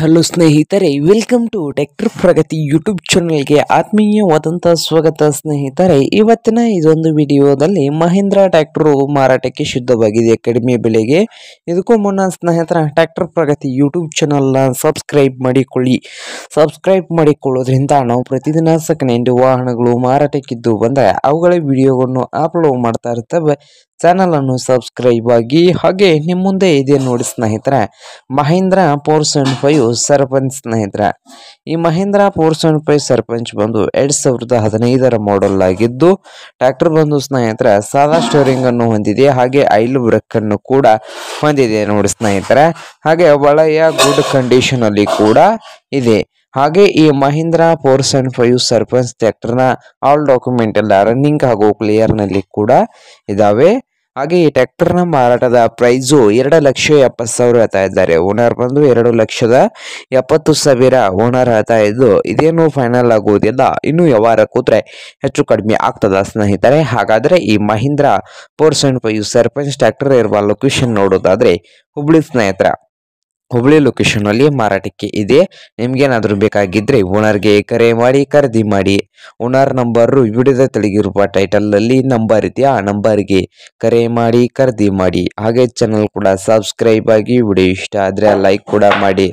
hello ಸ್ನೇಹಿತರೆ welcome to tractor Pragati YouTube ಚಾನಲ್ಗೆ ಆತ್ಮೀಯವಾದಂಥ ಸ್ವಾಗತ ಸ್ನೇಹಿತರೆ ಇವತ್ತಿನ ಇದೊಂದು ವಿಡಿಯೋದಲ್ಲಿ ಮಹೇಂದ್ರ ಟ್ಯಾಕ್ಟರ್ ಮಾರಾಟಕ್ಕೆ ಶುದ್ಧವಾಗಿದೆ ಕಡಿಮೆ ಬೆಲೆಗೆ ಇದಕ್ಕೂ ಮುನ್ನ ಸ್ನೇಹಿತರ ಟ್ಯಾಕ್ಟರ್ ಪ್ರಗತಿ ಯೂಟ್ಯೂಬ್ ಚಾನಲ್ನ ಸಬ್ಸ್ಕ್ರೈಬ್ ಮಾಡಿಕೊಳ್ಳಿ ಸಬ್ಸ್ಕ್ರೈಬ್ ಮಾಡಿಕೊಳ್ಳೋದ್ರಿಂದ ನಾವು ಪ್ರತಿದಿನ ಸಕನೆಂಡು ವಾಹನಗಳು ಮಾರಾಟಕ್ಕಿದ್ದು ಬಂದರೆ ಅವುಗಳ ವಿಡಿಯೋವನ್ನು ಅಪ್ಲೋಡ್ ಮಾಡ್ತಾ ಇರ್ತವೆ ಚಾನಲನ್ನು ಸಬ್ಸ್ಕ್ರೈಬ್ ಆಗಿ ಹಾಗೆ ನಿಮ್ಮ ಮುಂದೆ ಇದೆ ನೋಡಿ ಸ್ನೇಹಿತರೆ Mahindra four seven five Sarpanch ಸ್ನೇಹಿತರೆ ಈ Mahindra four seven five Sarpanch ಬಂದು ಎರಡು ಸಾವಿರದ ಹದಿನೈದರ ಮಾಡೆಲ್ ಆಗಿದ್ದು ಟ್ರ್ಯಾಕ್ಟರ್ ಬಂದು ಸ್ನೇಹಿತರೆ ಸಾದಾ ಸ್ಟೋರಿಂಗ್ ಅನ್ನು ಹೊಂದಿದೆ ಹಾಗೆ ಐಲ್ ಬ್ರಕ್ ಅನ್ನು ಕೂಡ ಹೊಂದಿದೆ ನೋಡಿ ಸ್ನೇಹಿತರೆ ಹಾಗೆ ಒಳೆಯ ಗುಡ್ ಕಂಡೀಷನ್ ಅಲ್ಲಿ ಕೂಡ ಇದೆ ಹಾಗೆ ಈ Mahindra four seven five Sarpanch ಟ್ರ್ಯಾಕ್ಟರ್ನ ಆಲ್ ಡಾಕ್ಯುಮೆಂಟ್ ಎಲ್ಲ ರನ್ನಿಂಗ್ ಹಾಗೂ ಕ್ಲಿಯರ್ನಲ್ಲಿ ಕೂಡ ಇದಾವೆ ಹಾಗೆ ಈ ಟ್ರ್ಯಾಕ್ಟರ್ನ ಮಾರಾಟದ ಪ್ರೈಸು ಎರಡು ಲಕ್ಷ ಎಪ್ಪತ್ತು ಸಾವಿರ ಹೇಳ್ತಾ ಇದ್ದಾರೆ ಓನರ್ ಬಂದು ಎರಡು ಲಕ್ಷದ ಎಪ್ಪತ್ತು ಸಾವಿರ ಓನರ್ ಹೇಳ್ತಾ ಇದ್ದು ಇದೇನು ಫೈನಲ್ ಆಗುವುದಿಲ್ಲ ಇನ್ನು ವ್ಯವಹಾರ ಕೂತ್ರೆ ಹೆಚ್ಚು ಕಡಿಮೆ ಆಗ್ತದ ಸ್ನೇಹಿತರೆ ಹಾಗಾದ್ರೆ ಈ Mahindra four seven five Sarpanch tractor ಇರುವ ಲೊಕೇಶನ್ ನೋಡೋದಾದ್ರೆ ಹುಬ್ಳಿ ಸ್ನೇಹಿತರ ಹುಬ್ಳಿ ಲೊಕೇಶನಲ್ಲಿ ಮಾರಾಟಕ್ಕೆ ಇದೆ ನಿಮಗೇನಾದರೂ ಬೇಕಾಗಿದ್ದರೆ ಓನರ್ಗೆ ಕರೆ ಮಾಡಿ ಖರೀದಿ ಮಾಡಿ ಓನರ್ ನಂಬರು ವಿಡಿಯೋದ ತೆಳಗಿರುವ ಟೈಟಲಲ್ಲಿ ನಂಬರ್ ಇದೆ ಆ ನಂಬರ್ಗೆ ಕರೆ ಮಾಡಿ ಖರೀದಿ ಮಾಡಿ ಹಾಗೆ ಚಾನಲ್ ಕೂಡ ಸಬ್ಸ್ಕ್ರೈಬ್ ಆಗಿ ವಿಡಿಯೋ ಇಷ್ಟ ಆದರೆ ಲೈಕ್ ಕೂಡ ಮಾಡಿ